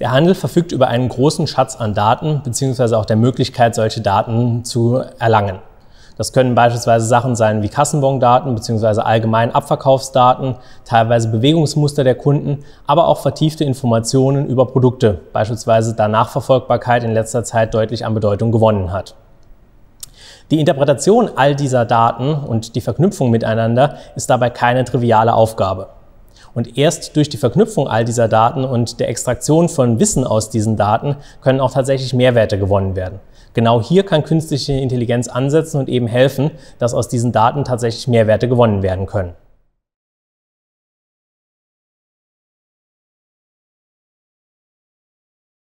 Der Handel verfügt über einen großen Schatz an Daten beziehungsweise auch der Möglichkeit, solche Daten zu erlangen. Das können beispielsweise Sachen sein wie Kassenbondaten beziehungsweise allgemein Abverkaufsdaten, teilweise Bewegungsmuster der Kunden, aber auch vertiefte Informationen über Produkte, beispielsweise da Nachverfolgbarkeit in letzter Zeit deutlich an Bedeutung gewonnen hat. Die Interpretation all dieser Daten und die Verknüpfung miteinander ist dabei keine triviale Aufgabe. Und erst durch die Verknüpfung all dieser Daten und der Extraktion von Wissen aus diesen Daten können auch tatsächlich Mehrwerte gewonnen werden. Genau hier kann künstliche Intelligenz ansetzen und eben helfen, dass aus diesen Daten tatsächlich Mehrwerte gewonnen werden können.